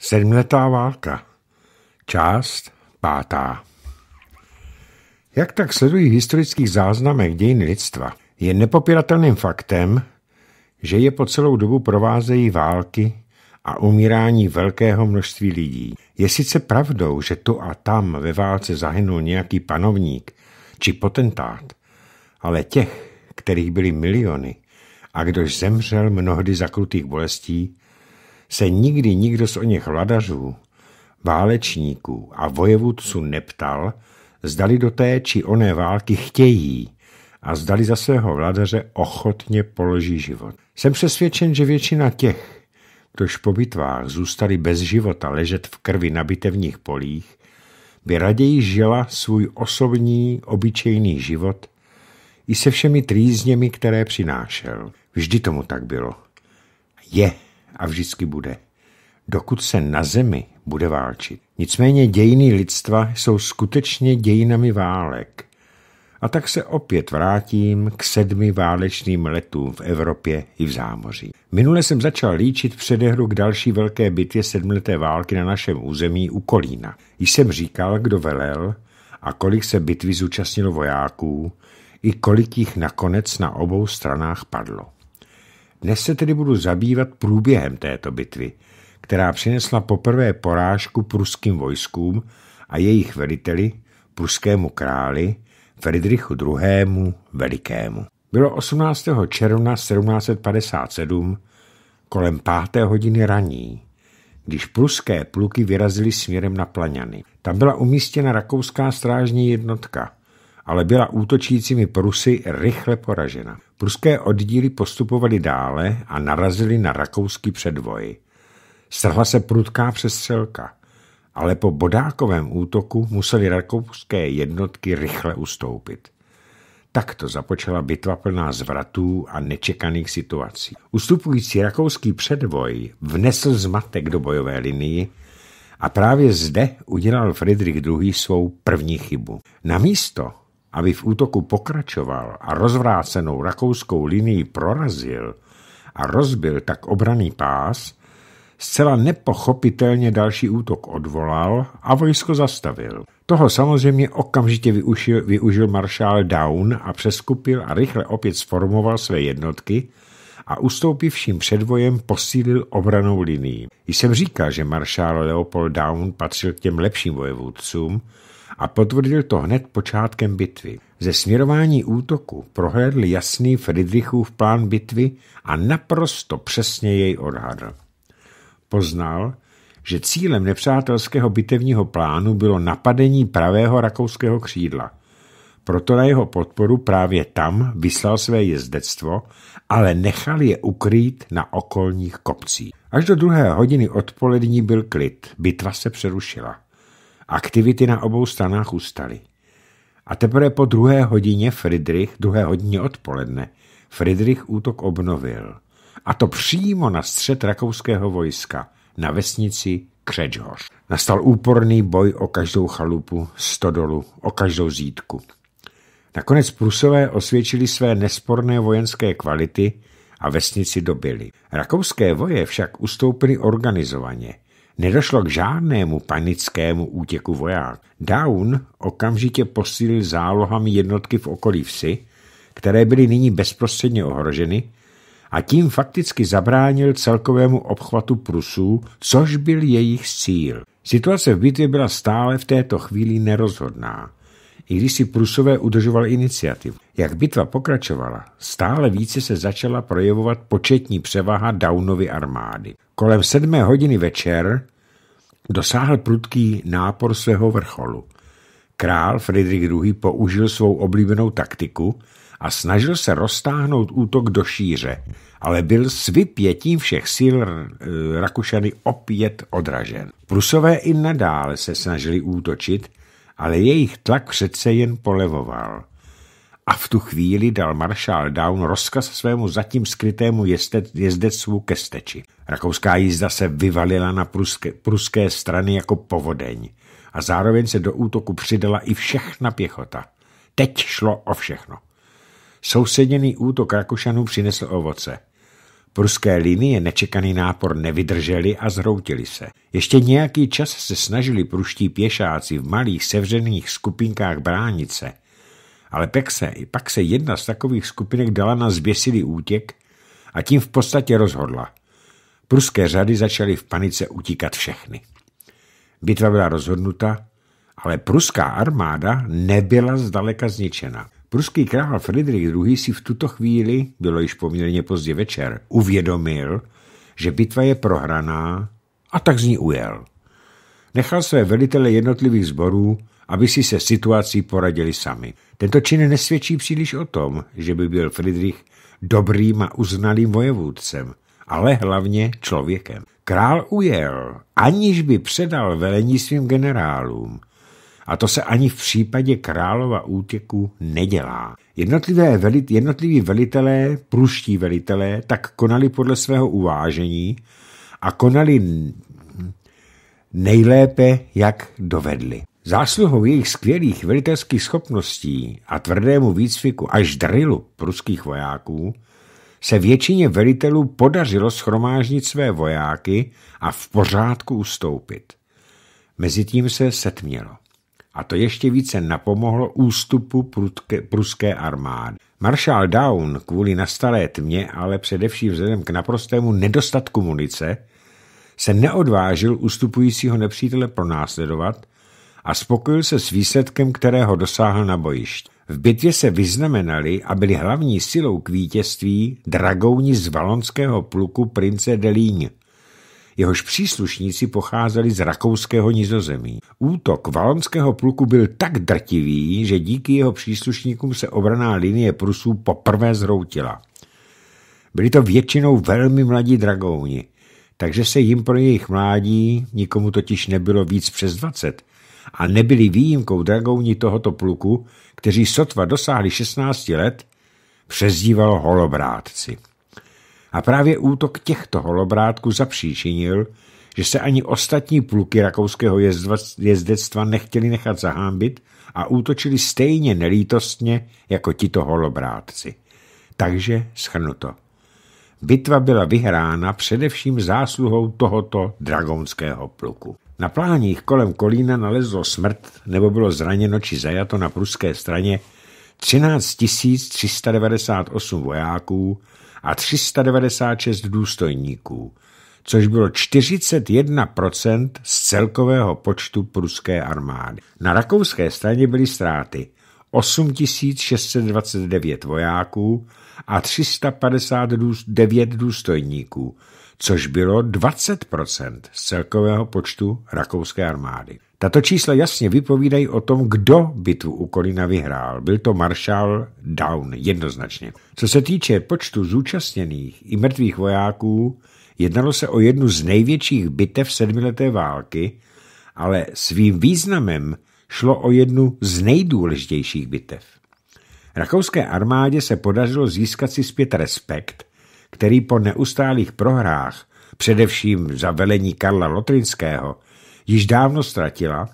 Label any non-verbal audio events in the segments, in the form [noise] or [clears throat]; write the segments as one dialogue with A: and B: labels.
A: Sedmletá válka. Část pátá. Jak tak sledují v historických záznamech dějin lidstva, je nepopiratelným faktem, že je po celou dobu provázejí války a umírání velkého množství lidí. Je sice pravdou, že tu a tam ve válce zahynul nějaký panovník či potentát, ale těch, kterých byly miliony, a kdož zemřel mnohdy zakrutých bolestí, se nikdy nikdo z o nich vladařů, válečníků a vojevůdců neptal, zdali do té či oné války chtějí a zdali za svého vladaře ochotně položí život. Jsem přesvědčen, že většina těch, kdož po bitvách zůstali bez života ležet v krvi na bitevních polích, by raději žila svůj osobní, obyčejný život i se všemi trýzněmi, které přinášel. Vždy tomu tak bylo. Je a vždycky bude. Dokud se na zemi bude válčit. Nicméně dějiny lidstva jsou skutečně dějinami válek. A tak se opět vrátím k sedmi válečným letům v Evropě i v zámoří. Minule jsem začal líčit předehru k další velké bitvě sedmleté války na našem území u Kolína. Již jsem říkal, kdo velel a kolik se bitvy zúčastnilo vojáků i kolik jich nakonec na obou stranách padlo. Dnes se tedy budu zabývat průběhem této bitvy, která přinesla poprvé porážku pruským vojskům a jejich veliteli, pruskému králi, Friedrichu II. Velikému. Bylo 18. června 1757 kolem páté hodiny raní, když pruské pluky vyrazily směrem na Plaňany. Tam byla umístěna rakouská strážní jednotka – ale byla útočícími Prusy rychle poražena. Pruské oddíly postupovaly dále a narazili na rakouský předvoj. Strhla se prudká přestřelka, ale po bodákovém útoku museli rakouské jednotky rychle ustoupit. Takto započala bitva plná zvratů a nečekaných situací. Ustupující rakouský předvoj vnesl zmatek do bojové linii a právě zde udělal Friedrich II. svou první chybu. Na místo, aby v útoku pokračoval a rozvrácenou rakouskou linii prorazil a rozbil tak obraný pás, zcela nepochopitelně další útok odvolal a vojsko zastavil. Toho samozřejmě okamžitě využil, využil maršál Down a přeskupil a rychle opět sformoval své jednotky a ustoupivším předvojem posílil obranou linii. Jsem říkal, že maršál Leopold Down patřil k těm lepším vojevůdcům, a potvrdil to hned počátkem bitvy. Ze směrování útoku prohlédl jasný Friedrichův plán bitvy a naprosto přesně jej odhadl. Poznal, že cílem nepřátelského bitevního plánu bylo napadení pravého rakouského křídla. Proto na jeho podporu právě tam vyslal své jezdectvo, ale nechal je ukrýt na okolních kopcích. Až do druhé hodiny odpolední byl klid, bitva se přerušila. Aktivity na obou stranách ustaly. A teprve po druhé hodině Friedrich, druhé hodině odpoledne, Friedrich útok obnovil. A to přímo na střed rakouského vojska, na vesnici Křečhoř. Nastal úporný boj o každou chalupu, stodolu, o každou zítku. Nakonec Prusové osvědčili své nesporné vojenské kvality a vesnici dobili. Rakouské voje však ustoupily organizovaně – Nedošlo k žádnému panickému útěku voják. Down okamžitě posílil zálohami jednotky v okolí vsi, které byly nyní bezprostředně ohroženy, a tím fakticky zabránil celkovému obchvatu Prusů, což byl jejich cíl. Situace v bitvě byla stále v této chvíli nerozhodná, i když si Prusové udržovali iniciativu. Jak bitva pokračovala, stále více se začala projevovat početní převaha Downovy armády. Kolem sedmé hodiny večer dosáhl prudký nápor svého vrcholu. Král Friedrich II. použil svou oblíbenou taktiku a snažil se roztáhnout útok do šíře, ale byl s vypětím všech sil eh, Rakušany opět odražen. Prusové i nadále se snažili útočit, ale jejich tlak přece jen polevoval. A v tu chvíli dal maršál Down rozkaz svému zatím skrytému jezdectvu ke steči. Rakouská jízda se vyvalila na pruské, pruské strany jako povodeň a zároveň se do útoku přidala i všechna pěchota. Teď šlo o všechno. Souseděný útok Rakušanů přinesl ovoce. Pruské linie nečekaný nápor nevydrželi a zhroutili se. Ještě nějaký čas se snažili pruští pěšáci v malých sevřených skupinkách bránit se, ale pak se, pak se jedna z takových skupinek dala na zběsilý útěk a tím v podstatě rozhodla. Pruské řady začaly v panice utíkat všechny. Bitva byla rozhodnuta, ale pruská armáda nebyla zdaleka zničena. Pruský král Friedrich II. si v tuto chvíli, bylo již poměrně pozdě večer, uvědomil, že bitva je prohraná a tak z ní ujel. Nechal své velitele jednotlivých zborů, aby si se situací poradili sami. Tento čin nesvědčí příliš o tom, že by byl Friedrich dobrým a uznalým vojevůdcem – ale hlavně člověkem. Král ujel, aniž by předal velení svým generálům. A to se ani v případě králova útěku nedělá. Jednotlivé velit, jednotliví velitelé, pruští velitelé, tak konali podle svého uvážení a konali nejlépe, jak dovedli. Zásluhou jejich skvělých velitelských schopností a tvrdému výcviku až drilu pruských vojáků se většině velitelů podařilo schromáždit své vojáky a v pořádku ustoupit. Mezitím se setmělo. A to ještě více napomohlo ústupu pruské armády. Maršál Down kvůli nastalé tmě, ale především vzhledem k naprostému nedostatku munice, se neodvážil ústupujícího nepřítele pronásledovat a spokojil se s výsledkem, kterého dosáhl na bojišti. V bitvě se vyznamenali a byli hlavní silou k vítězství dragouni z valonského pluku prince de Líň. Jehož příslušníci pocházeli z rakouského nizozemí. Útok valonského pluku byl tak drtivý, že díky jeho příslušníkům se obraná linie Prusů poprvé zhroutila. Byli to většinou velmi mladí dragouni, takže se jim pro jejich mládí, nikomu totiž nebylo víc přes 20, a nebyli výjimkou dragouni tohoto pluku, kteří sotva dosáhli 16 let, přezdívalo holobrátci. A právě útok těchto holobrátků zapříčinil, že se ani ostatní pluky rakouského jezdectva nechtěli nechat zahámbit a útočili stejně nelítostně jako tito holobrátci. Takže schrnuto. Bitva byla vyhrána především zásluhou tohoto dragonského pluku. Na pláních kolem Kolína nalezlo smrt nebo bylo zraněno či zajato na pruské straně 13 398 vojáků a 396 důstojníků, což bylo 41% z celkového počtu pruské armády. Na rakouské straně byly ztráty 8 629 vojáků a 359 důstojníků, což bylo 20 z celkového počtu rakouské armády. Tato čísla jasně vypovídají o tom, kdo bitvu u Kolina vyhrál. Byl to maršál Down, jednoznačně. Co se týče počtu zúčastněných i mrtvých vojáků, jednalo se o jednu z největších bitev sedmileté války, ale svým významem šlo o jednu z nejdůležitějších bitev. Rakouské armádě se podařilo získat si zpět respekt který po neustálých prohrách, především za velení Karla Lotrinského, již dávno ztratila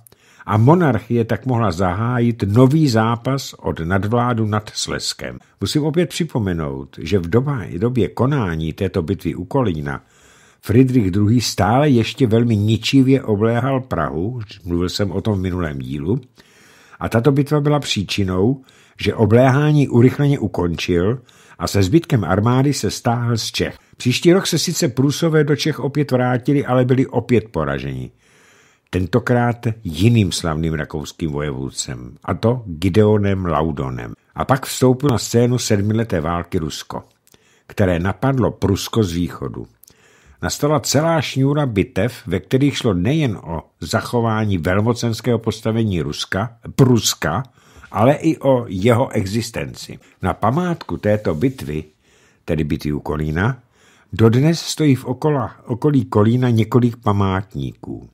A: a monarchie tak mohla zahájit nový zápas od nadvládu nad Sleskem. Musím opět připomenout, že v době, době konání této bitvy u Kolína Friedrich II. stále ještě velmi ničivě obléhal Prahu, mluvil jsem o tom v minulém dílu, a tato bitva byla příčinou, že obléhání urychleně ukončil a se zbytkem armády se stáhl z Čech. Příští rok se sice Prusové do Čech opět vrátili, ale byli opět poraženi. Tentokrát jiným slavným rakouským vojevůdcem, a to Gideonem Laudonem. A pak vstoupil na scénu sedmileté války Rusko, které napadlo Prusko z východu. Nastala celá šňůra bitev, ve kterých šlo nejen o zachování velmocenského postavení Ruska, Pruska, ale i o jeho existenci. Na památku této bitvy, tedy bitvy u Kolína, dodnes stojí v okola, okolí Kolína několik památníků.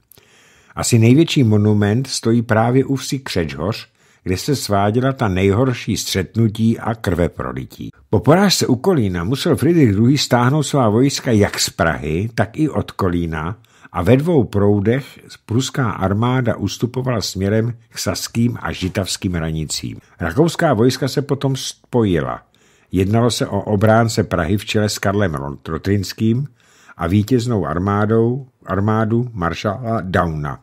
A: Asi největší monument stojí právě u vsi Křečhoř, kde se sváděla ta nejhorší střetnutí a prolití. Po porážce u Kolína musel Friedrich II. stáhnout svá vojska jak z Prahy, tak i od Kolína, a ve dvou proudech pruská armáda ustupovala směrem k saským a žitavským hranicím. Rakouská vojska se potom spojila. Jednalo se o obránce Prahy v čele s Karlem Trotrinským a vítěznou armádou, armádu maršála Dauna.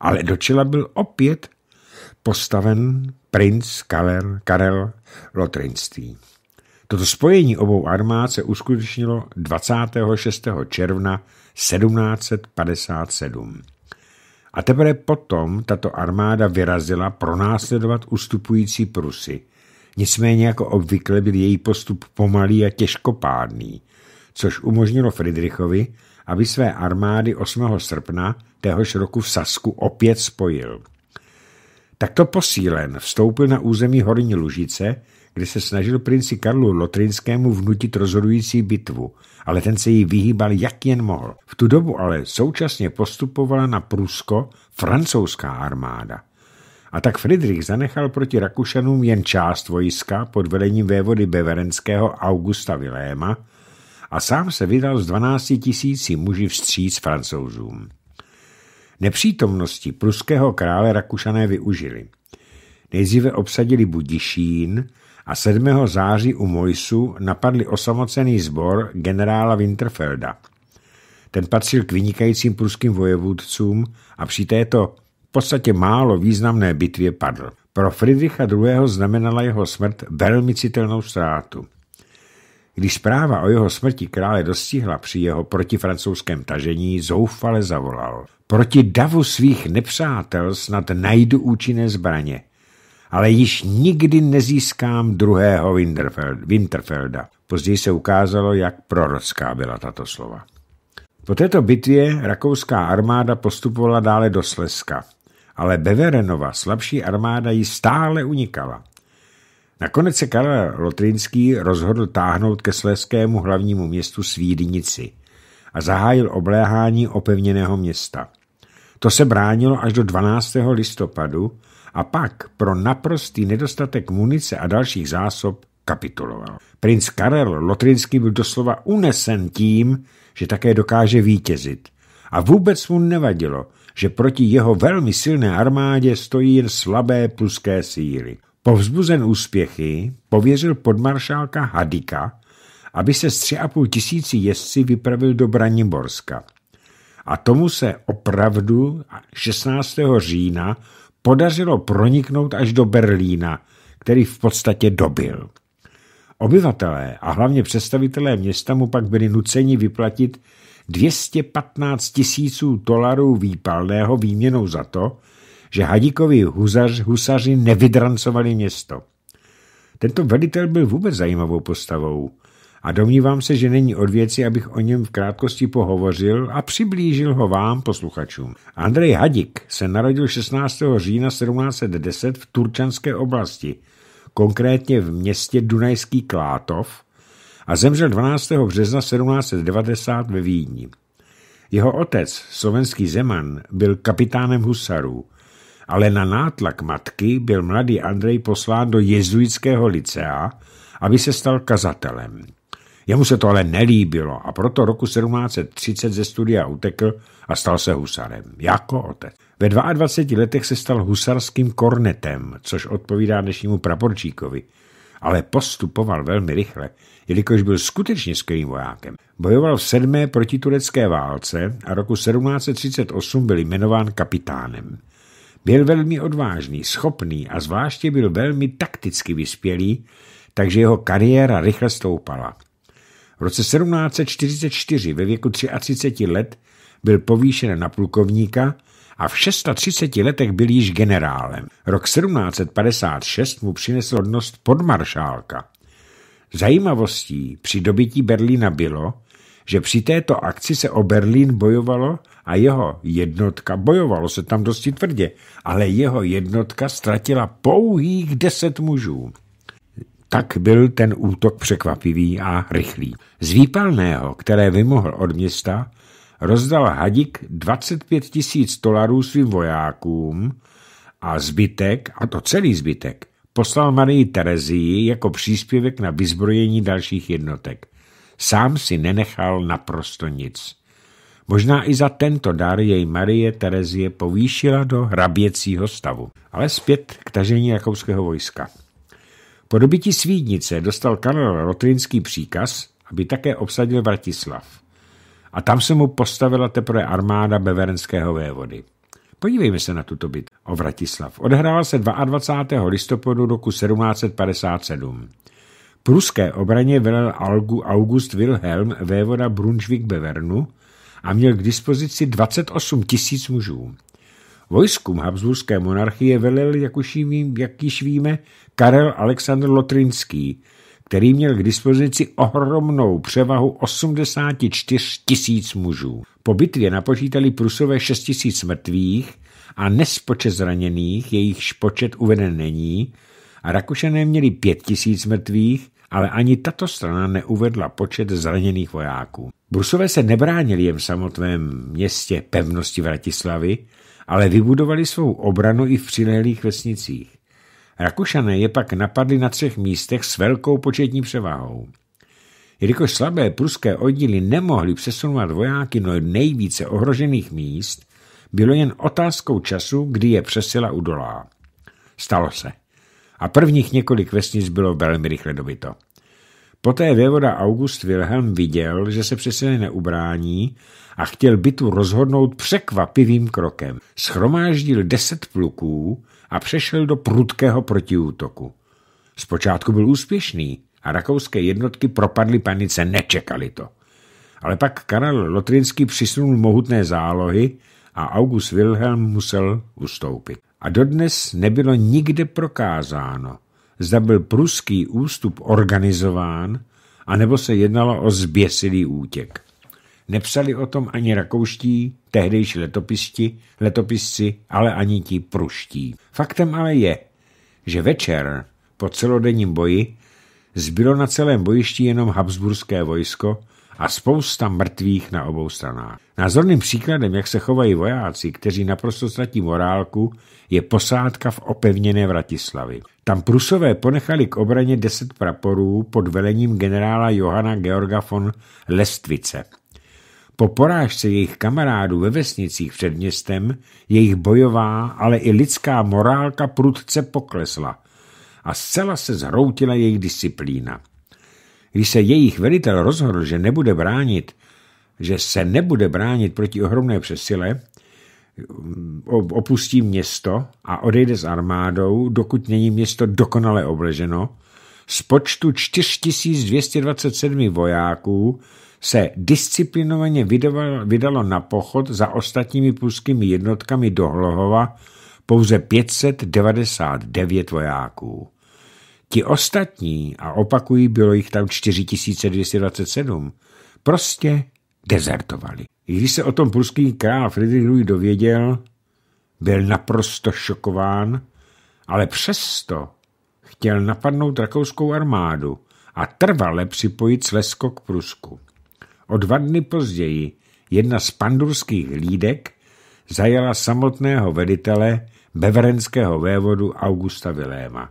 A: Ale do čela byl opět postaven princ Karel, Karel Lotrinský. Toto spojení obou armád se uskutečnilo 26. června 1757. A teprve potom tato armáda vyrazila pronásledovat ustupující Prusy. Nicméně jako obvykle byl její postup pomalý a těžkopádný, což umožnilo Friedrichovi, aby své armády 8. srpna téhož roku v Sasku opět spojil. Takto posílen vstoupil na území Horní Lužice, kdy se snažil princi Karlu Lotrinskému vnutit rozhodující bitvu, ale ten se jí vyhýbal jak jen mohl. V tu dobu ale současně postupovala na Prusko francouzská armáda. A tak Friedrich zanechal proti Rakušanům jen část vojska pod velením vévody beverenského Augusta Viléma a sám se vydal s 12 tisíci muži vstříc francouzům. Nepřítomnosti pruského krále Rakušané využili. Nejdříve obsadili Budišín, a 7. září u Mojsu napadli osamocený sbor generála Winterfelda. Ten patřil k vynikajícím pruským vojevůdcům a při této v podstatě málo významné bitvě padl. Pro Friedricha II. znamenala jeho smrt velmi citelnou ztrátu. Když zpráva o jeho smrti krále dostihla při jeho protifrancouzském tažení, zoufale zavolal. Proti davu svých nepřátel snad najdu účinné zbraně – ale již nikdy nezískám druhého Winterfeld, Winterfelda. Později se ukázalo, jak prorocká byla tato slova. Po této bitvě rakouská armáda postupovala dále do Slezska, ale Beverenova slabší armáda ji stále unikala. Nakonec se Karel Lotrinský rozhodl táhnout ke slezskému hlavnímu městu Svídnici a zahájil obléhání opevněného města. To se bránilo až do 12. listopadu, a pak pro naprostý nedostatek munice a dalších zásob kapituloval. Princ Karel Lotrinský byl doslova unesen tím, že také dokáže vítězit. A vůbec mu nevadilo, že proti jeho velmi silné armádě stojí jen slabé pluské síly. Povzbuzen úspěchy pověřil podmaršálka Hadika, aby se z tři a půl tisíci jezdci vypravil do Braniborska. A tomu se opravdu 16. října podařilo proniknout až do Berlína, který v podstatě dobil. Obyvatelé a hlavně představitelé města mu pak byli nuceni vyplatit 215 tisíců dolarů výpalného výměnou za to, že Hadíkovi husař, husaři nevydrancovali město. Tento velitel byl vůbec zajímavou postavou a domnívám se, že není od věci, abych o něm v krátkosti pohovořil a přiblížil ho vám, posluchačům. Andrej Hadik se narodil 16. října 1710 v Turčanské oblasti, konkrétně v městě Dunajský Klátov a zemřel 12. března 1790 ve Vídni. Jeho otec, slovenský zeman, byl kapitánem husarů, ale na nátlak matky byl mladý Andrej poslán do jezuitského licea, aby se stal kazatelem. Jemu se to ale nelíbilo a proto roku 1730 ze studia utekl a stal se husarem, jako otec. Ve 22 letech se stal husarským kornetem, což odpovídá dnešnímu praporčíkovi, ale postupoval velmi rychle, jelikož byl skutečně skvělým vojákem. Bojoval v sedmé protiturecké válce a roku 1738 byl jmenován kapitánem. Byl velmi odvážný, schopný a zvláště byl velmi takticky vyspělý, takže jeho kariéra rychle stoupala. V roce 1744 ve věku 33 let byl povýšen na plukovníka a v 630 letech byl již generálem. Rok 1756 mu přinesl odnost podmaršálka. Zajímavostí při dobití Berlína bylo, že při této akci se o Berlín bojovalo a jeho jednotka, bojovalo se tam dosti tvrdě, ale jeho jednotka ztratila pouhých deset mužů tak byl ten útok překvapivý a rychlý. Z výpalného, které vymohl od města, rozdal Hadik 25 tisíc dolarů svým vojákům a zbytek, a to celý zbytek, poslal Marii Terezii jako příspěvek na vyzbrojení dalších jednotek. Sám si nenechal naprosto nic. Možná i za tento dar jej Marie Terezie povýšila do hraběcího stavu, ale zpět k tažení rakouského vojska. Po dobytí Svídnice dostal Karel Rotlinský příkaz, aby také obsadil Vratislav. A tam se mu postavila teprve armáda beverenského vévody. Podívejme se na tuto bitvu o Vratislav. Odehrála se 22. listopadu roku 1757. Pruské obraně velel Algu August Wilhelm vévoda Brunswick-Bevernu a měl k dispozici 28 tisíc mužů. Vojskům Habsburské monarchie velel, jak už, vím, jak již víme, Karel Alexandr Lotrinský, který měl k dispozici ohromnou převahu 84 tisíc mužů. Po bitvě napočítali Prusové 6 tisíc mrtvých a nespočet zraněných, jejichž počet uveden není, a Rakušané měli 5 tisíc mrtvých, ale ani tato strana neuvedla počet zraněných vojáků. Brusové se nebránili jen v samotném městě pevnosti Vratislavy, ale vybudovali svou obranu i v přilehlých vesnicích. Rakušané je pak napadli na třech místech s velkou početní převahou. Jelikož slabé pruské oddíly nemohly přesunovat vojáky do nejvíce ohrožených míst, bylo jen otázkou času, kdy je přesila udolá. Stalo se. A prvních několik vesnic bylo velmi rychle dobyto. Poté vévoda August Wilhelm viděl, že se přesně neubrání a chtěl bytu rozhodnout překvapivým krokem. Schromáždil deset pluků a přešel do prudkého protiútoku. Zpočátku byl úspěšný a rakouské jednotky propadly panice, nečekali to. Ale pak Karel Lotrinský přisunul mohutné zálohy a August Wilhelm musel ustoupit. A dodnes nebylo nikde prokázáno, zda byl pruský ústup organizován, anebo se jednalo o zběsilý útěk. Nepsali o tom ani rakouští, tehdejší letopisti, letopisci, ale ani ti pruští. Faktem ale je, že večer po celodenním boji zbylo na celém bojišti jenom habsburské vojsko, a spousta mrtvých na obou stranách. Názorným příkladem, jak se chovají vojáci, kteří naprosto ztratí morálku, je posádka v opevněné Vratislavy. Tam Prusové ponechali k obraně deset praporů pod velením generála Johana Georga von Lestvice. Po porážce jejich kamarádů ve vesnicích před městem jejich bojová, ale i lidská morálka prudce poklesla a zcela se zhroutila jejich disciplína. Když se jejich velitel rozhodl, že nebude bránit, že se nebude bránit proti ohromné přesile, opustí město a odejde s armádou, dokud není město dokonale obleženo, z počtu 4227 vojáků se disciplinovaně vydalo na pochod za ostatními pruskými jednotkami do Hlohova pouze 599 vojáků. Ti ostatní, a opakují, bylo jich tam 4227, prostě dezertovali. I když se o tom pruský král Friedrich Louis dověděl, byl naprosto šokován, ale přesto chtěl napadnout rakouskou armádu a trvale připojit Slezsko k Prusku. O dva dny později jedna z pandurských lídek zajala samotného velitele beverenského vévodu Augusta Viléma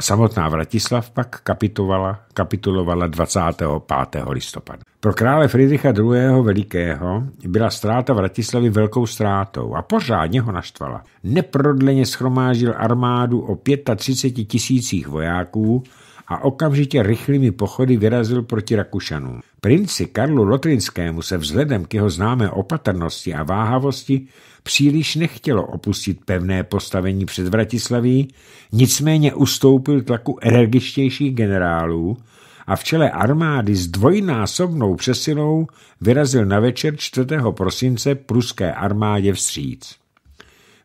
A: a samotná Vratislav pak kapitovala, kapitulovala 25. listopadu. Pro krále Friedricha II. Velikého byla ztráta Vratislavy velkou ztrátou a pořádně ho naštvala. Neprodleně schromáždil armádu o 35 tisících vojáků a okamžitě rychlými pochody vyrazil proti Rakušanům. Princi Karlu Lotrinskému se vzhledem k jeho známé opatrnosti a váhavosti příliš nechtělo opustit pevné postavení před Vratislaví, nicméně ustoupil tlaku energičtějších generálů a v čele armády s dvojnásobnou přesilou vyrazil na večer 4. prosince pruské armádě vstříc.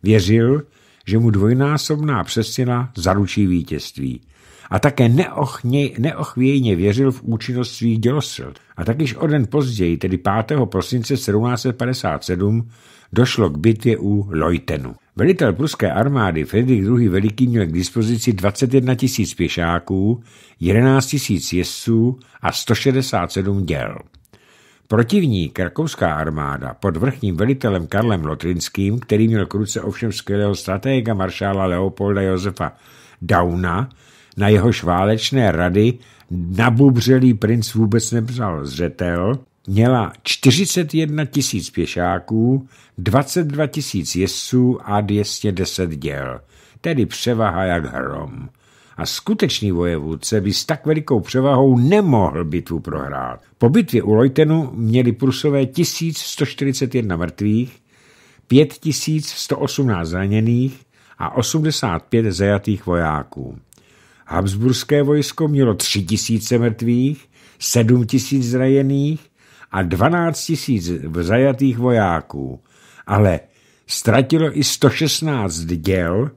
A: Věřil, že mu dvojnásobná přesila zaručí vítězství – a také neochvějně věřil v účinnost svých dělostřel. A tak již o den později, tedy 5. prosince 1757, došlo k bitvě u Leutenu. Velitel pruské armády Friedrich II. Veliký měl k dispozici 21 tisíc pěšáků, 11 tisíc jezdců a 167 děl. Protivník, rakouská armáda, pod vrchním velitelem Karlem Lotrinským, který měl k ruce ovšem skvělého stratega maršála Leopolda Josefa Dauna, na jeho válečné rady nabubřelý princ vůbec nebral zřetel, měla 41 tisíc pěšáků, 22 tisíc jezdců a 210 děl, tedy převaha jak hrom. A skutečný vojevůdce by s tak velikou převahou nemohl bitvu prohrát. Po bitvě u Lojtenu měli Prusové 1141 mrtvých, 5118 zraněných a 85 zajatých vojáků. Habsburské vojsko mělo 3 tisíce mrtvých, 7 tisíc zrajených a 12 tisíc zajatých vojáků, ale ztratilo i 116 děl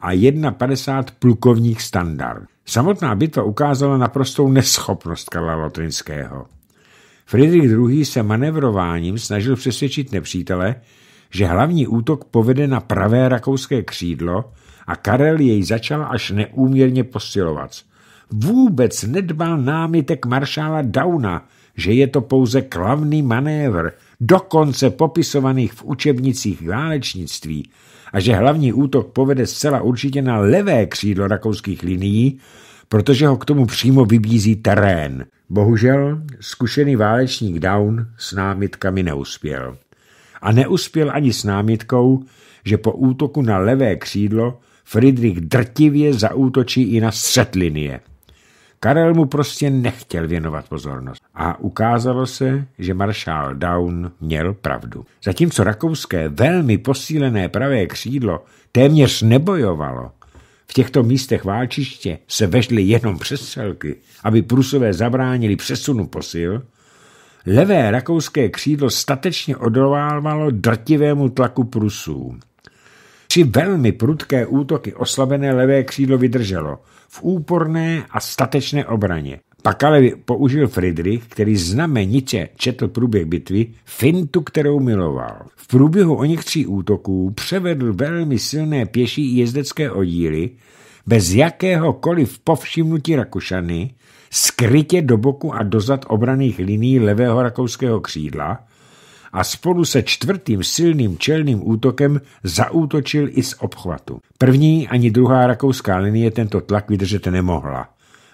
A: a 51 plukovních standard. Samotná bitva ukázala naprostou neschopnost Karla Lotrinského. Friedrich II. se manevrováním snažil přesvědčit nepřítele, že hlavní útok povede na pravé rakouské křídlo a Karel jej začal až neúměrně posilovat. Vůbec nedbal námitek maršála Dauna, že je to pouze klavný manévr, dokonce popisovaných v učebnicích válečnictví, a že hlavní útok povede zcela určitě na levé křídlo rakouských linií, protože ho k tomu přímo vybízí terén. Bohužel zkušený válečník Down s námitkami neuspěl. A neuspěl ani s námitkou, že po útoku na levé křídlo Friedrich drtivě zaútočí i na střed linie. Karel mu prostě nechtěl věnovat pozornost. A ukázalo se, že maršál Down měl pravdu. Zatímco rakouské velmi posílené pravé křídlo téměř nebojovalo, v těchto místech válčiště se vežly jenom přestřelky, aby Prusové zabránili přesunu posil, levé rakouské křídlo statečně odolávalo drtivému tlaku Prusů. Tři velmi prudké útoky oslabené levé křídlo vydrželo v úporné a statečné obraně. Pak ale použil Friedrich, který znamenitě četl průběh bitvy, fintu, kterou miloval. V průběhu o nich tří útoků převedl velmi silné pěší jezdecké oddíly bez jakéhokoliv povšimnutí Rakušany skrytě do boku a dozad obraných liní levého rakouského křídla, a spolu se čtvrtým silným čelným útokem zaútočil i z obchvatu. První ani druhá rakouská linie tento tlak vydržet nemohla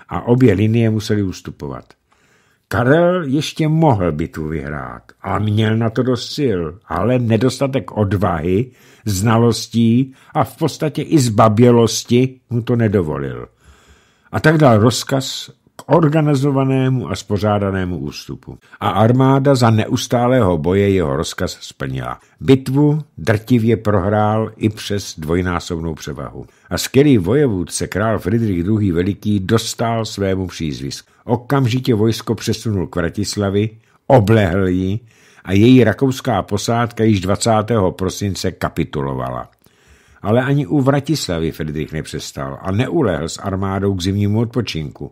A: a obě linie musely ustupovat. Karel ještě mohl bitvu vyhrát a měl na to dost sil, ale nedostatek odvahy, znalostí a v podstatě i zbabělosti mu to nedovolil. A tak dal rozkaz k organizovanému a spořádanému ústupu. A armáda za neustálého boje jeho rozkaz splnila. Bitvu drtivě prohrál i přes dvojnásobnou převahu. A skvělý se král Friedrich II. Veliký dostal svému přízvisku. Okamžitě vojsko přesunul k Vratislavi, oblehl ji a její rakouská posádka již 20. prosince kapitulovala. Ale ani u Vratislavy Friedrich nepřestal a neulehl s armádou k zimnímu odpočinku.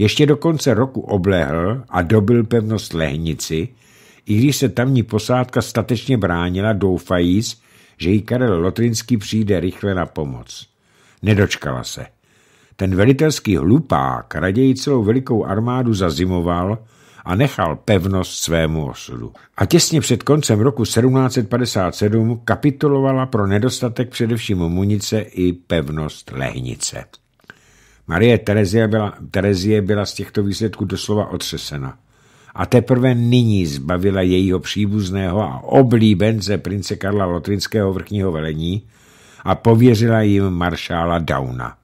A: Ještě do konce roku oblehl a dobil pevnost Lehnici, i když se tamní posádka statečně bránila, doufajíc, že jí Karel Lotrinský přijde rychle na pomoc. Nedočkala se. Ten velitelský hlupák raději celou velikou armádu zazimoval a nechal pevnost svému osudu. A těsně před koncem roku 1757 kapitulovala pro nedostatek především munice i pevnost Lehnice. Marie Terezie byla, Terezie byla z těchto výsledků doslova otřesena. A teprve nyní zbavila jejího příbuzného a oblíbence prince Karla Lotrinského vrchního velení a pověřila jim maršála Dauna.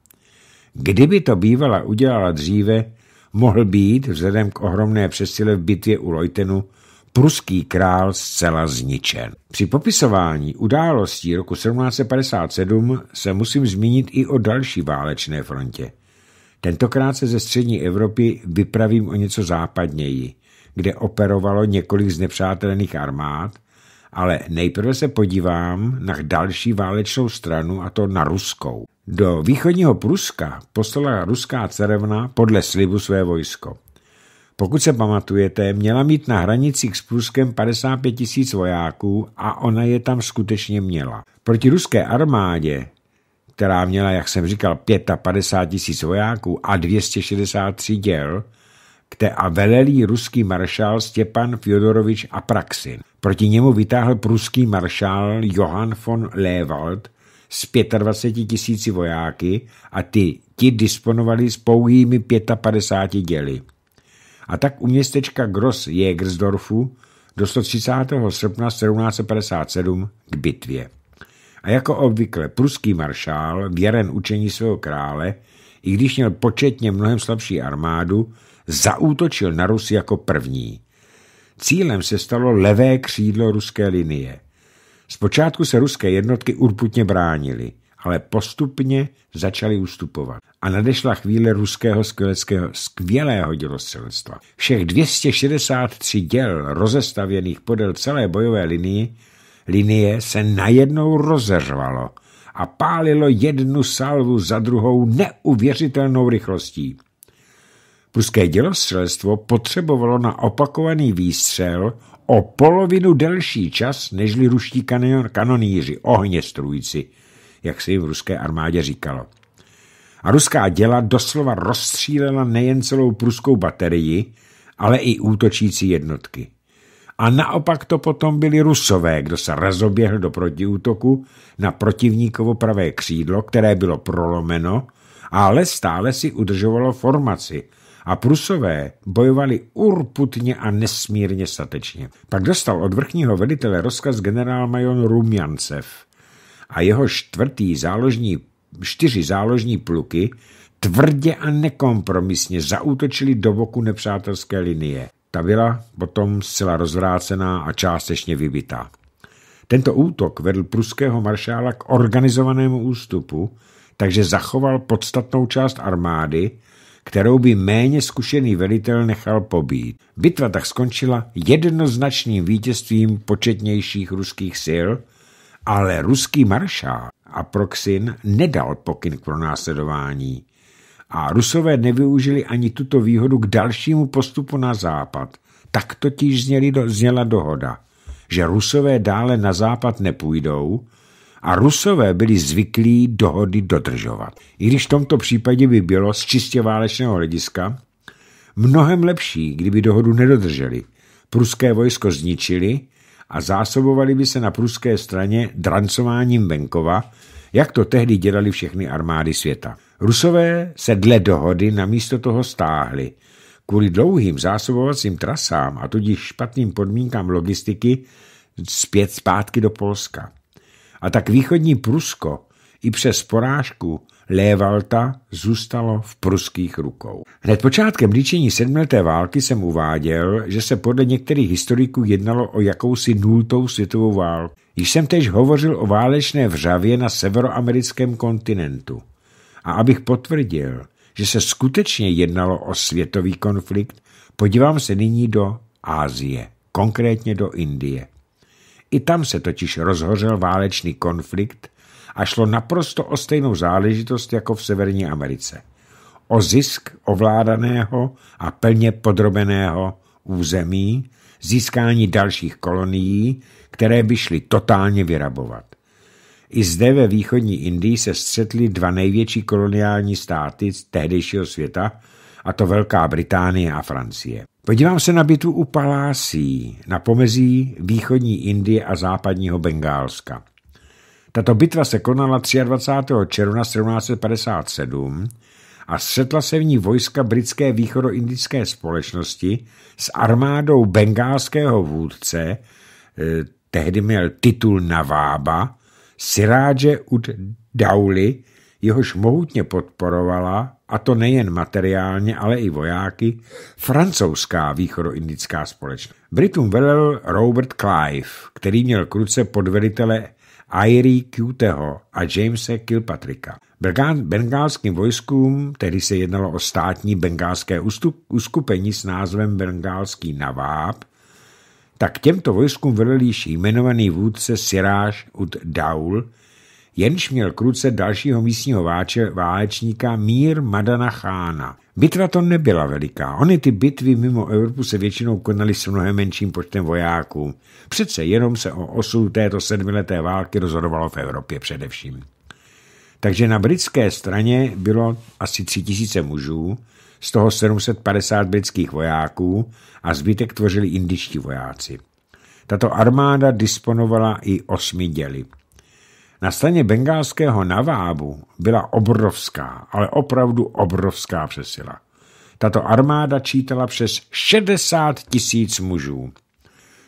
A: Kdyby to bývala udělala dříve, mohl být, vzhledem k ohromné přesile v bitvě u Lojtenu, pruský král zcela zničen. Při popisování událostí roku 1757 se musím zmínit i o další válečné frontě – Tentokrát se ze střední Evropy vypravím o něco západněji, kde operovalo několik znepřátelených armád, ale nejprve se podívám na další válečnou stranu, a to na ruskou. Do východního Pruska poslala ruská cerevna podle slibu své vojsko. Pokud se pamatujete, měla mít na hranicích s Pruskem 55 tisíc vojáků a ona je tam skutečně měla. Proti ruské armádě která měla, jak jsem říkal, 55 tisíc vojáků a 263 děl, kde a velelí ruský maršál Stěpan Fjodorovič Apraxin. Proti němu vytáhl pruský maršál Johann von Lewald s 25 tisíci vojáky a ty, ti disponovali s pouhými 55 děly. A tak u městečka Gross Jägersdorfu do 30. srpna 1757 k bitvě. A jako obvykle pruský maršál, věren učení svého krále, i když měl početně mnohem slabší armádu, zaútočil na Rus jako první. Cílem se stalo levé křídlo ruské linie. Zpočátku se ruské jednotky urputně bránily, ale postupně začaly ustupovat. A nadešla chvíle ruského skvělého dělostřelstva. Všech 263 děl rozestavěných podél celé bojové linii linie se najednou rozeřvalo a pálilo jednu salvu za druhou neuvěřitelnou rychlostí. Pruské dělostřelstvo potřebovalo na opakovaný výstřel o polovinu delší čas nežli ruští kanion, kanoníři, ohněstrůjci, jak se jim v ruské armádě říkalo. A ruská děla doslova rozstřílela nejen celou pruskou baterii, ale i útočící jednotky a naopak to potom byli Rusové, kdo se razoběhl do protiútoku na protivníkovo pravé křídlo, které bylo prolomeno, ale stále si udržovalo formaci a Prusové bojovali urputně a nesmírně statečně. Pak dostal od vrchního velitele rozkaz Majon Rumiancev a jeho čtvrtý záložní, čtyři záložní pluky tvrdě a nekompromisně zaútočili do boku nepřátelské linie ta vila potom zcela rozvrácená a částečně vybitá. Tento útok vedl pruského maršála k organizovanému ústupu, takže zachoval podstatnou část armády, kterou by méně zkušený velitel nechal pobít. Bitva tak skončila jednoznačným vítězstvím početnějších ruských sil, ale ruský maršál a Proxin nedal pokyn k pronásledování a Rusové nevyužili ani tuto výhodu k dalšímu postupu na západ. Tak totiž zněli do, zněla dohoda, že Rusové dále na západ nepůjdou a Rusové byli zvyklí dohody dodržovat. I když v tomto případě by bylo z čistě válečného hlediska mnohem lepší, kdyby dohodu nedodrželi. Pruské vojsko zničili a zásobovali by se na pruské straně drancováním venkova, jak to tehdy dělali všechny armády světa. Rusové se dle dohody namísto toho stáhli. Kvůli dlouhým zásobovacím trasám a tudíž špatným podmínkám logistiky zpět zpátky do Polska. A tak východní Prusko i přes porážku Lévalta zůstalo v pruských rukou. Hned počátkem líčení sedmleté války jsem uváděl, že se podle některých historiků jednalo o jakousi nultou světovou válku. Již jsem tež hovořil o válečné vřavě na severoamerickém kontinentu. A abych potvrdil, že se skutečně jednalo o světový konflikt, podívám se nyní do Ázie, konkrétně do Indie. I tam se totiž rozhořel válečný konflikt, a šlo naprosto o stejnou záležitost jako v Severní Americe. O zisk ovládaného a plně podrobeného území, získání dalších kolonií, které by šly totálně vyrabovat. I zde ve východní Indii se střetly dva největší koloniální státy z tehdejšího světa, a to Velká Británie a Francie. Podívám se na bitvu u Palásí, na pomezí východní Indie a západního Bengálska. Tato bitva se konala 23. června 1757 a střetla se v ní vojska britské východoindické společnosti s armádou bengálského vůdce, eh, tehdy měl titul Navába, Siráže ud Dauli, jehož mohutně podporovala, a to nejen materiálně, ale i vojáky, francouzská východoindická společnost. Britům velel Robert Clive, který měl kruce pod velitele Airy Cuteho a Jamese Kilpatricka. Bengálským vojskům, tedy se jednalo o státní bengálské uskupení s názvem Bengálský naváb, tak těmto vojskům velil již jmenovaný vůdce Siráš ud Daul, jenž měl kruce dalšího místního váče, válečníka Mír Madana Chána, Bitva to nebyla veliká. Ony ty bitvy mimo Evropu se většinou konaly s mnohem menším počtem vojáků. Přece jenom se o osu této sedmileté války rozhodovalo v Evropě především. Takže na britské straně bylo asi tři tisíce mužů, z toho 750 britských vojáků a zbytek tvořili indičtí vojáci. Tato armáda disponovala i osmi děly. Na straně bengálského navábu byla obrovská, ale opravdu obrovská přesila. Tato armáda čítala přes 60 tisíc mužů.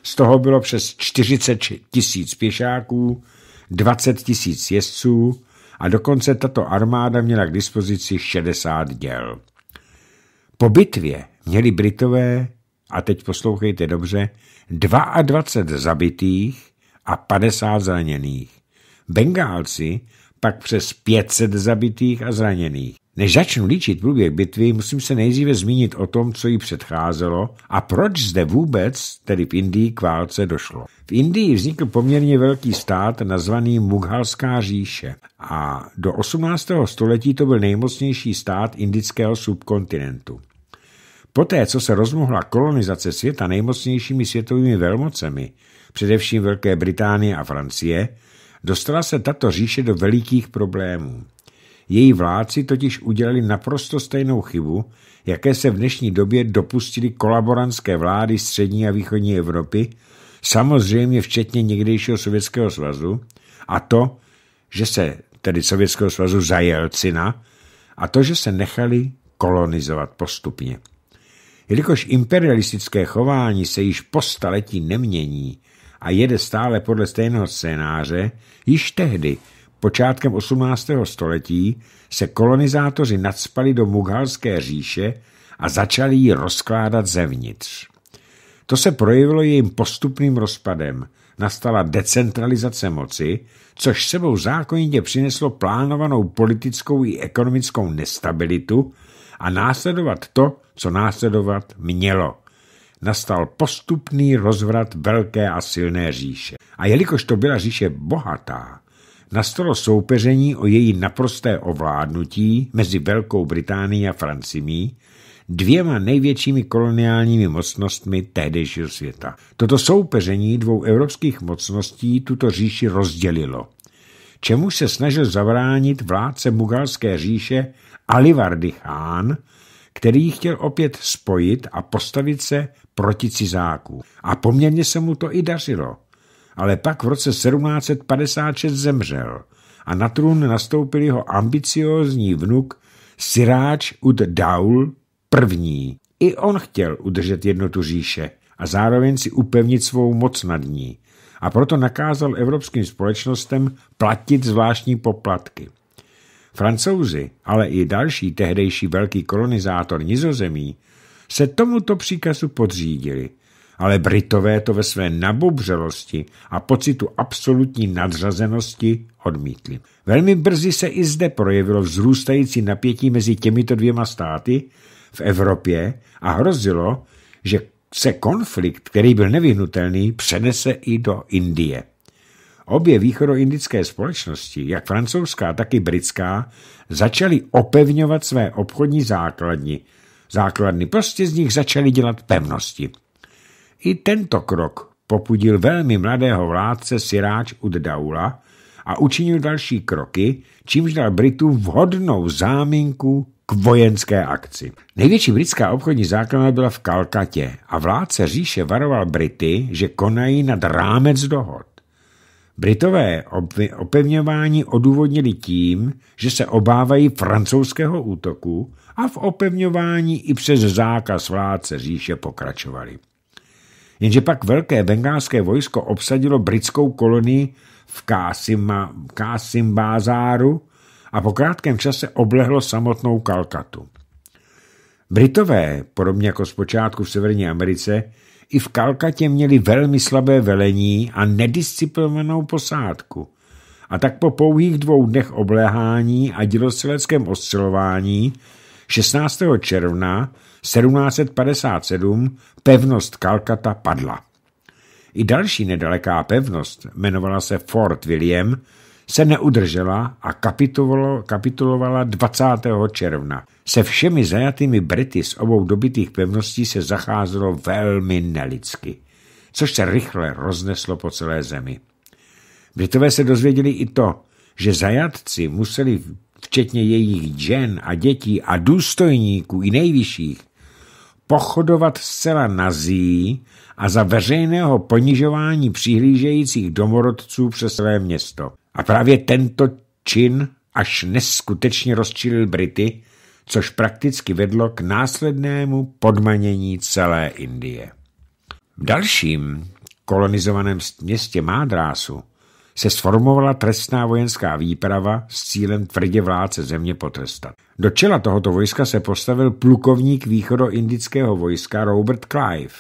A: Z toho bylo přes 40 tisíc pěšáků, 20 tisíc jezdců a dokonce tato armáda měla k dispozici 60 děl. Po bitvě měli Britové, a teď poslouchejte dobře, 22 zabitých a 50 zraněných. Bengálci pak přes 500 zabitých a zraněných. Než začnu líčit průběh bitvy, musím se nejdříve zmínit o tom, co jí předcházelo a proč zde vůbec, tedy v Indii, k válce došlo. V Indii vznikl poměrně velký stát nazvaný Mughalská říše a do 18. století to byl nejmocnější stát indického subkontinentu. Poté, co se rozmohla kolonizace světa nejmocnějšími světovými velmocemi, především Velké Británie a Francie, Dostala se tato říše do velikých problémů. Její vládci totiž udělali naprosto stejnou chybu, jaké se v dnešní době dopustili kolaborantské vlády střední a východní Evropy, samozřejmě včetně někdejšího Sovětského svazu, a to, že se tedy Sovětského svazu zajel Jelcina, a to, že se nechali kolonizovat postupně. Jelikož imperialistické chování se již po staletí nemění, a jede stále podle stejného scénáře, již tehdy, počátkem 18. století, se kolonizátoři nadspali do Mughalské říše a začali ji rozkládat zevnitř. To se projevilo jejím postupným rozpadem. Nastala decentralizace moci, což sebou zákonitě přineslo plánovanou politickou i ekonomickou nestabilitu a následovat to, co následovat mělo – nastal postupný rozvrat velké a silné říše. A jelikož to byla říše bohatá, nastalo soupeření o její naprosté ovládnutí mezi Velkou Británií a Francimí, dvěma největšími koloniálními mocnostmi tehdejšího světa. Toto soupeření dvou evropských mocností tuto říši rozdělilo, čemu se snažil zavránit vládce Mugalské říše Alivardy Khan? který chtěl opět spojit a postavit se proti cizáků. A poměrně se mu to i dařilo. Ale pak v roce 1756 zemřel a na trůn nastoupil jeho ambiciózní vnuk Siráč ud Daul první. I on chtěl udržet jednotu říše a zároveň si upevnit svou moc nad ní a proto nakázal evropským společnostem platit zvláštní poplatky. Francouzi, ale i další tehdejší velký kolonizátor nizozemí se tomuto příkazu podřídili, ale Britové to ve své nabobřelosti a pocitu absolutní nadřazenosti odmítli. Velmi brzy se i zde projevilo vzrůstající napětí mezi těmito dvěma státy v Evropě a hrozilo, že se konflikt, který byl nevyhnutelný, přenese i do Indie. Obě východoindické společnosti, jak francouzská, tak i britská, začaly opevňovat své obchodní základny. Základny prostě z nich začaly dělat pevnosti. I tento krok popudil velmi mladého vládce Siráč ud Daula a učinil další kroky, čímž dal Britu vhodnou záminku k vojenské akci. Největší britská obchodní základna byla v Kalkatě a vládce říše varoval Brity, že konají nad rámec dohod. Britové opevňování odůvodnili tím, že se obávají francouzského útoku a v opevňování i přes zákaz vládce říše pokračovali. Jenže pak velké bengálské vojsko obsadilo britskou kolonii v Kásimbázáru a po krátkém čase oblehlo samotnou Kalkatu. Britové, podobně jako zpočátku v Severní Americe, i v Kalkatě měli velmi slabé velení a nedisciplinovanou posádku. A tak po pouhých dvou dnech obléhání a dělostřeleckém oscilování 16. června 1757 pevnost Kalkata padla. I další nedaleká pevnost jmenovala se Fort William, se neudržela a kapitulovala 20. června. Se všemi zajatými Brity z obou dobitých pevností se zacházelo velmi nelidsky, což se rychle rozneslo po celé zemi. Britové se dozvěděli i to, že zajatci museli, včetně jejich žen a dětí a důstojníků i nejvyšších, pochodovat zcela nazí a za veřejného ponižování přihlížejících domorodců přes své město – a právě tento čin až neskutečně rozčilil Brity, což prakticky vedlo k následnému podmanění celé Indie. V dalším kolonizovaném městě Mádrásu se sformovala trestná vojenská výprava s cílem tvrdě vládce země potrestat. Do čela tohoto vojska se postavil plukovník východoindického vojska Robert Clive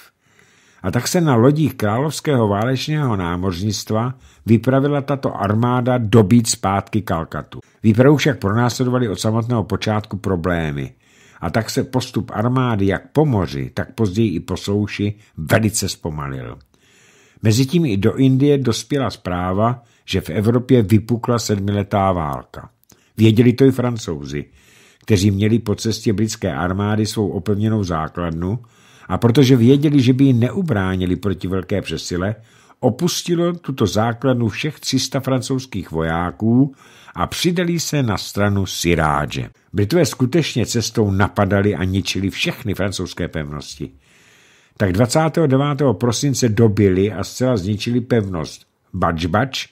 A: a tak se na lodích Královského válečného námořnictva vypravila tato armáda dobít zpátky Kalkatu. Výpravu však pronásledovali od samotného počátku problémy a tak se postup armády jak po moři, tak později i po souši velice zpomalil. Mezitím i do Indie dospěla zpráva, že v Evropě vypukla sedmiletá válka. Věděli to i francouzi, kteří měli po cestě britské armády svou opevněnou základnu a protože věděli, že by ji neubránili proti velké přesile, opustilo tuto základnu všech 300 francouzských vojáků a přidali se na stranu Siráže. Britové skutečně cestou napadali a ničili všechny francouzské pevnosti. Tak 29. prosince dobili a zcela zničili pevnost Bač-Bač,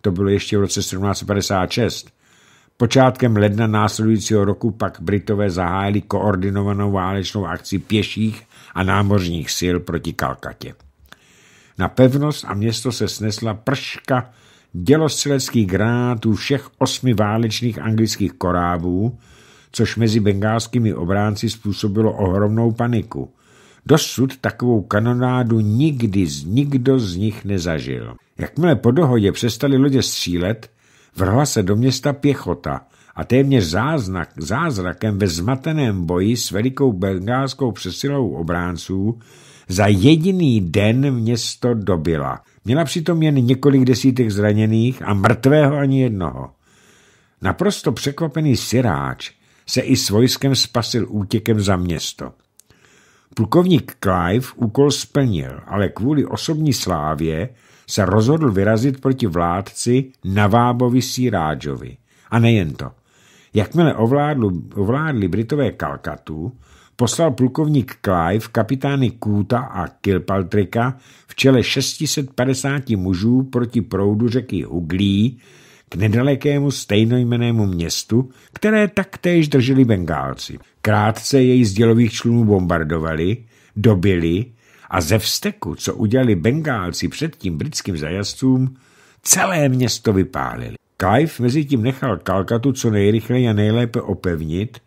A: to bylo ještě v roce 1756. Počátkem ledna následujícího roku pak Britové zahájili koordinovanou válečnou akci pěších a námořních sil proti Kalkatě. Na pevnost a město se snesla prška dělostřeleckých granátů všech osmi válečných anglických korábů, což mezi bengálskými obránci způsobilo ohromnou paniku. Dosud takovou kanonádu nikdy z nikdo z nich nezažil. Jakmile po dohodě přestali lodě střílet, vrhla se do města pěchota, a téměř záznak, zázrakem ve zmateném boji s velikou bengálskou přesilou obránců za jediný den město dobila. Měla přitom jen několik desítek zraněných a mrtvého ani jednoho. Naprosto překvapený Siráč se i s vojskem spasil útěkem za město. Plukovník Clive úkol splnil, ale kvůli osobní slávě se rozhodl vyrazit proti vládci Navábovi Síráčovi. A nejen to. Jakmile ovládli, ovládli Britové Kalkatu, poslal plukovník Clive kapitány Kůta a Kilpatricka v čele 650 mužů proti proudu řeky Huglí k nedalekému stejnojmenému městu, které taktéž drželi Bengálci. Krátce její z dělových člunů bombardovali, dobili a ze vsteku, co udělali Bengálci před tím britským zajazcům, celé město vypálili. Kajf mezi tím nechal Kalkatu co nejrychleji a nejlépe opevnit,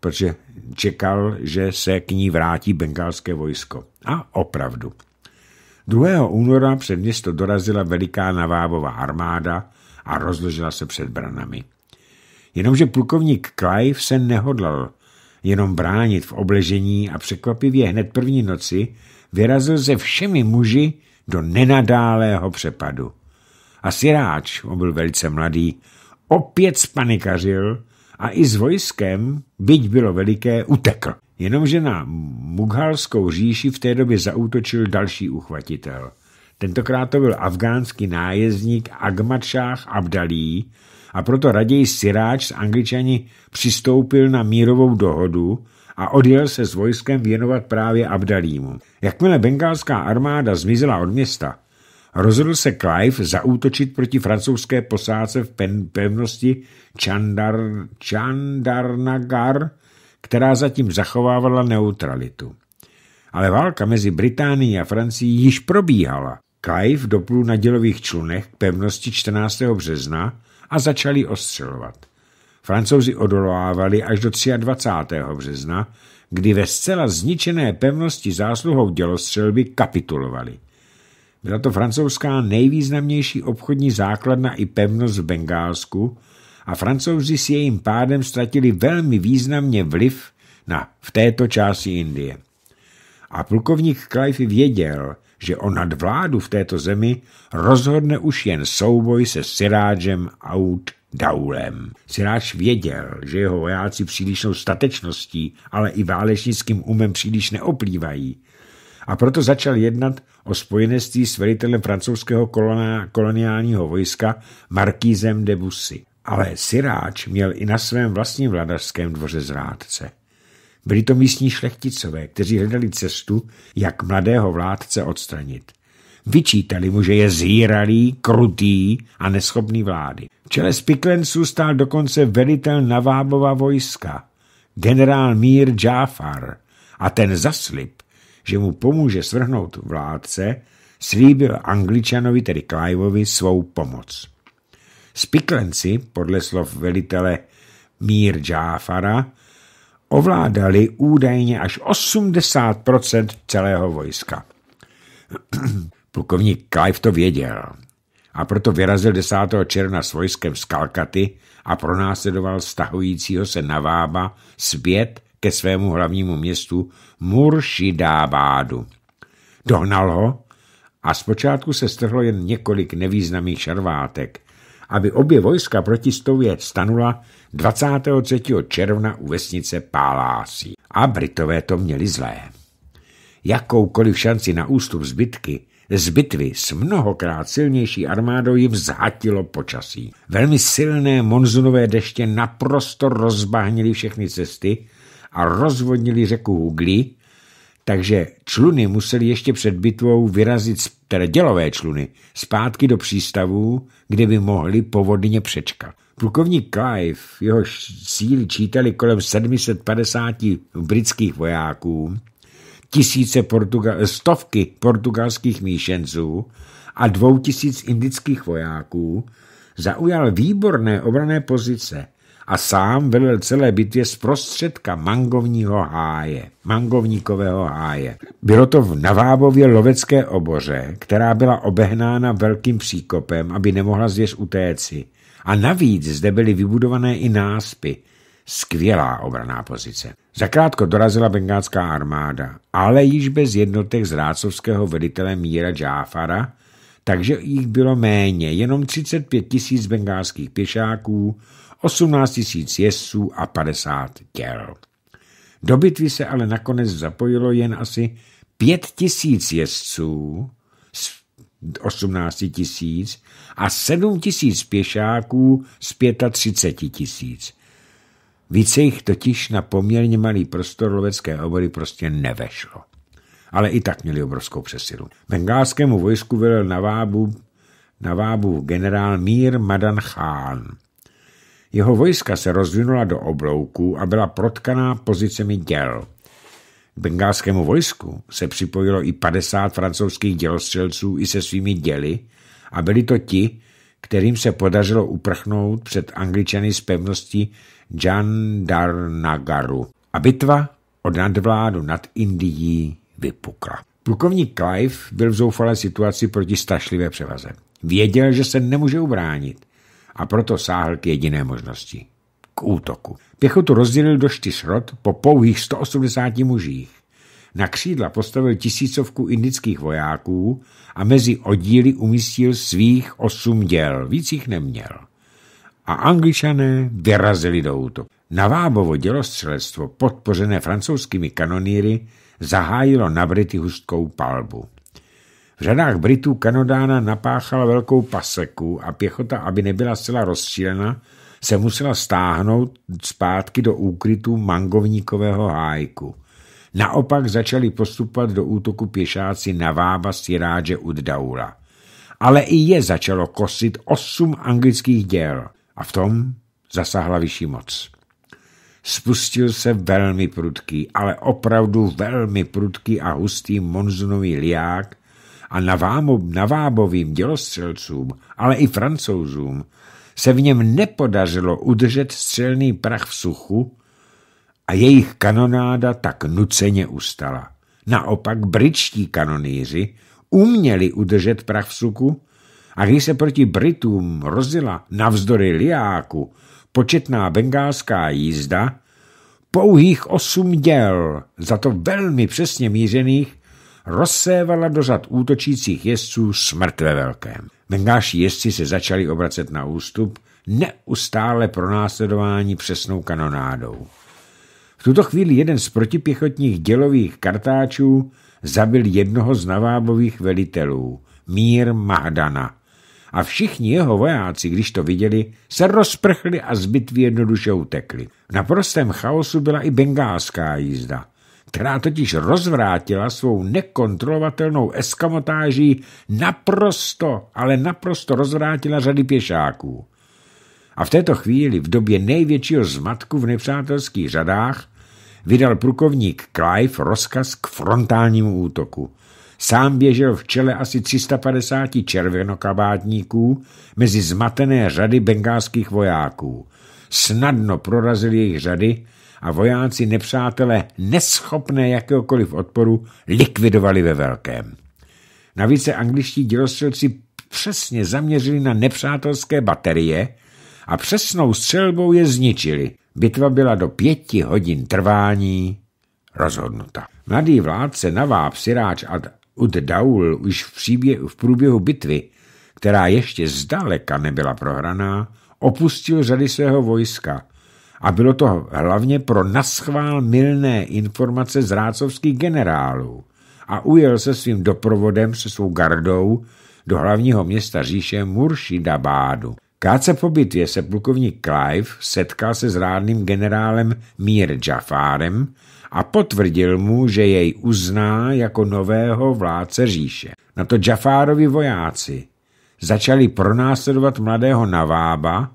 A: protože čekal, že se k ní vrátí bengalské vojsko. A opravdu. 2. února před město dorazila veliká navábová armáda a rozložila se před branami. Jenomže plukovník Clive se nehodlal jenom bránit v obležení a překvapivě hned první noci vyrazil se všemi muži do nenadálého přepadu a siráč, on byl velice mladý, opět spanikařil a i s vojskem, byť bylo veliké, utekl. Jenomže na mughalskou říši v té době zautočil další uchvatitel. Tentokrát to byl afgánský nájezdník Agmačách Abdalí a proto raději Siráč s angličani přistoupil na mírovou dohodu a odjel se s vojskem věnovat právě Abdalímu. Jakmile bengálská armáda zmizela od města, rozhodl se Clive zaútočit proti francouzské posádce v pevnosti Chandar, Chandarnagar, která zatím zachovávala neutralitu. Ale válka mezi Británií a Francií již probíhala. Clive doplul na dělových člunech k pevnosti 14. března a začali ostřelovat. Francouzi odolávali až do 23. března, kdy ve zcela zničené pevnosti zásluhou dělostřelby kapitulovali – byla to francouzská nejvýznamnější obchodní základna i pevnost v Bengálsku a francouzi s jejím pádem ztratili velmi významně vliv na v této části Indie. A plukovník Clive věděl, že o nadvládu v této zemi rozhodne už jen souboj se Sirážem Aut Daulem. Siráž věděl, že jeho vojáci přílišnou statečností, ale i válečnickým umem příliš neoplývají a proto začal jednat o spojenectví s velitelem francouzského koloniálního vojska Markízem de Bussy. Ale Siráč měl i na svém vlastním vladařském dvoře zrádce. Byli to místní šlechticové, kteří hledali cestu, jak mladého vládce odstranit. Vyčítali mu, že je zíralý, krutý a neschopný vlády. V čele spiklenců stál dokonce velitel Navábova vojska, generál Mír Džáfar, a ten zaslib že mu pomůže svrhnout vládce, slíbil Angličanovi, tedy Cliveovi, svou pomoc. Spiklenci, podle slov velitele Mír Džáfara, ovládali údajně až 80% celého vojska. [clears throat] Plukovník Clive to věděl a proto vyrazil 10. června s vojskem z Kalkaty a pronásledoval stahujícího se Navába zpět ke svému hlavnímu městu Muršidávádu. Dohnal ho a zpočátku se strhlo jen několik nevýznamných šarvátek, aby obě vojska proti stově stanula 23. června u vesnice Pálásí. A Britové to měli zlé. Jakoukoliv šanci na ústup zbytky z bitvy s mnohokrát silnější armádou jim zhatilo počasí. Velmi silné monzunové deště naprosto rozbahnily všechny cesty a rozvodnili řeku Hugli, takže čluny museli ještě před bitvou vyrazit, teda dělové čluny, zpátky do přístavů, kde by mohli povodně přečkat. Plukovník Clive, jeho síly čítali kolem 750 britských vojáků, tisíce Portuga- stovky portugalských míšenců a dvou tisíc indických vojáků, zaujal výborné obrané pozice – a sám velel celé bitvě z prostředka mangovního háje, mangovníkového háje. Bylo to v Navábově lovecké oboře, která byla obehnána velkým příkopem, aby nemohla zvěř utéci. A navíc zde byly vybudované i náspy, skvělá obraná pozice. Zakrátko dorazila bengátská armáda, ale již bez jednotek z rácovského velitele Míra Džáfara, takže jich bylo méně, jenom 35 tisíc bengálských pěšáků, 18 tisíc jezdců a 50 těl. Do bitvy se ale nakonec zapojilo jen asi 5 tisíc jezdců z 18 tisíc a 7 tisíc pěšáků z 35 tisíc. Více jich totiž na poměrně malý prostor lovecké obory prostě nevešlo. Ale i tak měli obrovskou přesilu. Bengálskému vojsku velel na vábu, na vábu generál Mír Madan Khan – jeho vojska se rozvinula do oblouků a byla protkaná pozicemi děl. K bengálskému vojsku se připojilo i 50 francouzských dělostřelců i se svými děly a byli to ti, kterým se podařilo uprchnout před Angličany z pevnosti Jandarnagaru. A bitva od nadvládu nad Indií vypukla. Plukovník Clive byl v zoufalé situaci proti strašlivé převaze. Věděl, že se nemůže ubránit a proto sáhl k jediné možnosti. K útoku. Pěchotu rozdělil do čtyř rod po pouhých 180 mužích. Na křídla postavil tisícovku indických vojáků a mezi oddíly umístil svých osm děl, víc jich neměl. A angličané vyrazili do útoku. Navábovo dělostřelectvo, podpořené francouzskými kanonýry, zahájilo na Brity hustkou palbu. V řadách Britů Kanodána napáchala velkou paseku a pěchota, aby nebyla zcela rozstřílena, se musela stáhnout zpátky do úkrytů mangovníkového hájku. Naopak začali postupovat do útoku pěšáci na vába Siráže Uddaula. Ale i je začalo kosit osm anglických děl a v tom zasahla vyšší moc. Spustil se velmi prudký, ale opravdu velmi prudký a hustý monzunový liák, a navábovým dělostřelcům, ale i francouzům, se v něm nepodařilo udržet střelný prach v suchu a jejich kanonáda tak nuceně ustala. Naopak britští kanonýři uměli udržet prach v suchu a když se proti Britům rozila navzdory liáku početná bengálská jízda, pouhých osm děl, za to velmi přesně mířených, rozsévala do řad útočících jezdců smrt ve velkém. Bengáši jezdci se začali obracet na ústup, neustále pronásledování přesnou kanonádou. V tuto chvíli jeden z protipěchotních dělových kartáčů zabil jednoho z navábových velitelů, Mír Mahdana. A všichni jeho vojáci, když to viděli, se rozprchli a z bitvy jednoduše utekli. Na prostém chaosu byla i bengálská jízda – která totiž rozvrátila svou nekontrolovatelnou eskamotáží naprosto, ale naprosto rozvrátila řady pěšáků. A v této chvíli, v době největšího zmatku v nepřátelských řadách, vydal plukovník Clive rozkaz k frontálnímu útoku. Sám běžel v čele asi 350 červenokabátníků mezi zmatené řady bengálských vojáků. Snadno prorazil jejich řady a vojáci nepřátelé neschopné jakéhokoliv odporu likvidovali ve velkém. Navíc se angličtí dělostřelci přesně zaměřili na nepřátelské baterie a přesnou střelbou je zničili. Bitva byla do pěti hodin trvání rozhodnuta. Mladý vládce Naváb Siráč ad Ud Daul už v, příbě, v průběhu bitvy, která ještě zdaleka nebyla prohraná, opustil řady svého vojska a bylo to hlavně pro naschvál milné informace z rácovských generálů a ujel se svým doprovodem se svou gardou do hlavního města říše Muršidabádu. Krátce po bitvě se plukovník Clive setkal se s rádným generálem Mír Jafárem a potvrdil mu, že jej uzná jako nového vládce říše. Na to Jafárovi vojáci začali pronásledovat mladého Navába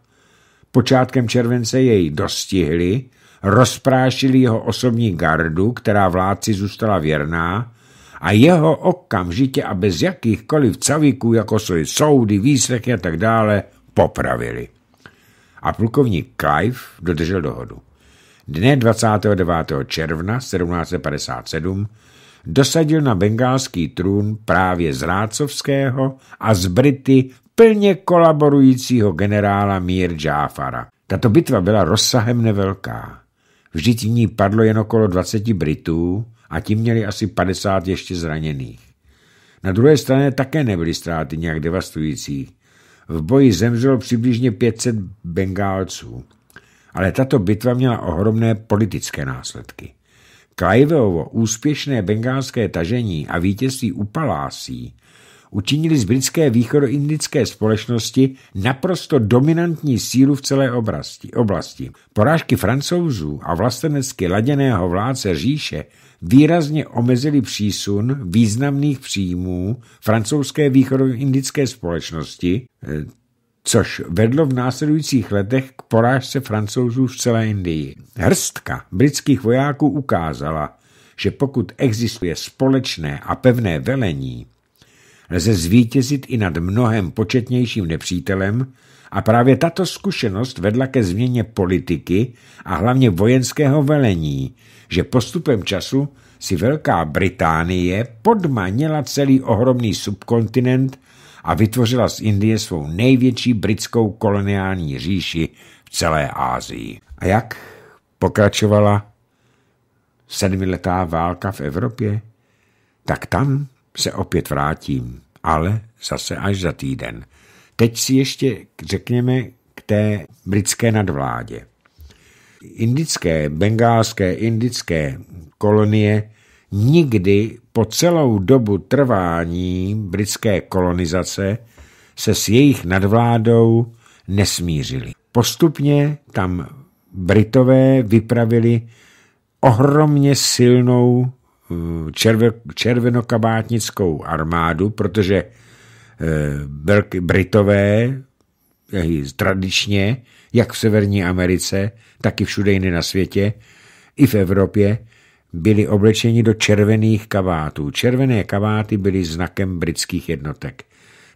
A: Počátkem července jej dostihli, rozprášili jeho osobní gardu, která vládci zůstala věrná, a jeho okamžitě a bez jakýchkoliv caviků, jako jsou soudy, výslechy a tak dále, popravili. A plukovník Clive dodržel dohodu. Dne 29. června 1757 dosadil na bengálský trůn právě z Rácovského a z Brity plně kolaborujícího generála Mír Džáfara. Tato bitva byla rozsahem nevelká. Vždyť v ní padlo jen okolo 20 Britů a ti měli asi 50 ještě zraněných. Na druhé straně také nebyly ztráty nějak devastující. V boji zemřelo přibližně 500 Bengálců. Ale tato bitva měla ohromné politické následky. Cliveovo úspěšné bengálské tažení a vítězství u Palásí učinili z britské východoindické společnosti naprosto dominantní sílu v celé oblasti. oblasti. Porážky francouzů a vlastenecky laděného vládce říše výrazně omezily přísun významných příjmů francouzské východoindické společnosti, e, což vedlo v následujících letech k porážce francouzů v celé Indii. Hrstka britských vojáků ukázala, že pokud existuje společné a pevné velení, lze zvítězit i nad mnohem početnějším nepřítelem a právě tato zkušenost vedla ke změně politiky a hlavně vojenského velení, že postupem času si Velká Británie podmanila celý ohromný subkontinent a vytvořila z Indie svou největší britskou koloniální říši v celé Ázii. A jak pokračovala sedmiletá válka v Evropě? Tak tam se opět vrátím, ale zase až za týden. Teď si ještě řekněme k té britské nadvládě. Indické, bengálské, indické kolonie nikdy po celou dobu trvání britské kolonizace se s jejich nadvládou nesmířili. Postupně tam Britové vypravili ohromně silnou červ, červenokabátnickou armádu, protože eh, Britové eh, tradičně, jak v Severní Americe, tak i všude jiné na světě, i v Evropě, byli oblečeni do červených kabátů. Červené kabáty byly znakem britských jednotek.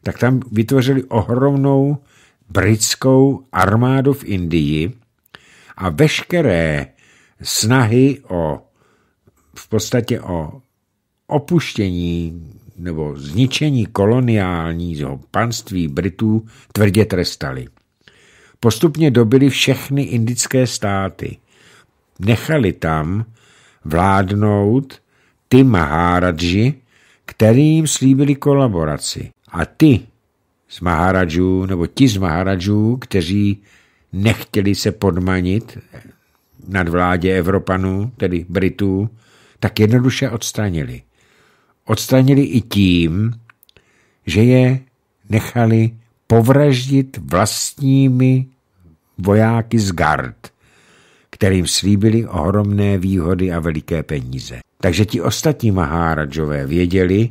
A: Tak tam vytvořili ohromnou britskou armádu v Indii a veškeré snahy o v podstatě o opuštění nebo zničení koloniálního panství Britů tvrdě trestali. Postupně dobili všechny indické státy. Nechali tam vládnout ty Maharadži, kterým slíbili kolaboraci. A ty z Maharadžů, nebo ti z Maharadžů, kteří nechtěli se podmanit nad vládě Evropanů, tedy Britů, tak jednoduše odstranili. Odstranili i tím, že je nechali povraždit vlastními vojáky z gard, kterým slíbili ohromné výhody a veliké peníze. Takže ti ostatní Maháradžové věděli,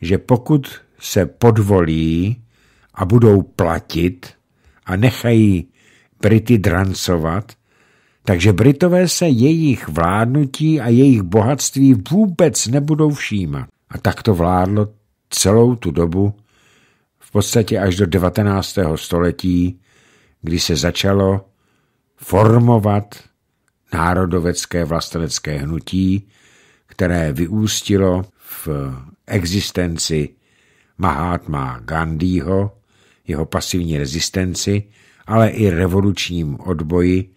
A: že pokud se podvolí a budou platit a nechají Brity drancovat, takže Britové se jejich vládnutí a jejich bohatství vůbec nebudou všímat. A tak to vládlo celou tu dobu, v podstatě až do 19. století, kdy se začalo formovat národovecké vlastenecké hnutí, které vyústilo v existenci Mahatma Gandhiho, jeho pasivní rezistenci, ale i revolučním odboji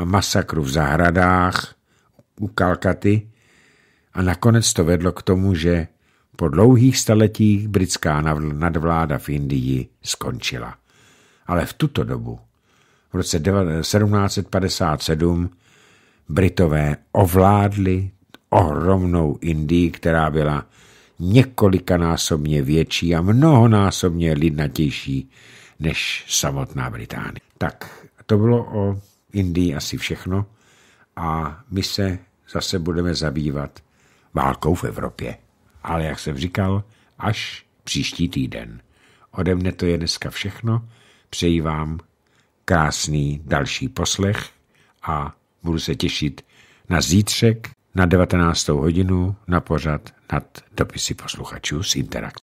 A: a masakru v zahradách u Kalkaty a nakonec to vedlo k tomu, že po dlouhých staletích britská nadvláda v Indii skončila. Ale v tuto dobu, v roce 1757, Britové ovládli ohromnou Indii, která byla několikanásobně větší a mnohonásobně lidnatější než samotná Británie. Tak to bylo o Indii asi všechno a my se zase budeme zabývat válkou v Evropě. Ale jak jsem říkal, až příští týden. Ode mne to je dneska všechno. Přeji vám krásný další poslech a budu se těšit na zítřek na 19. hodinu na pořad nad dopisy posluchačů s interakcí.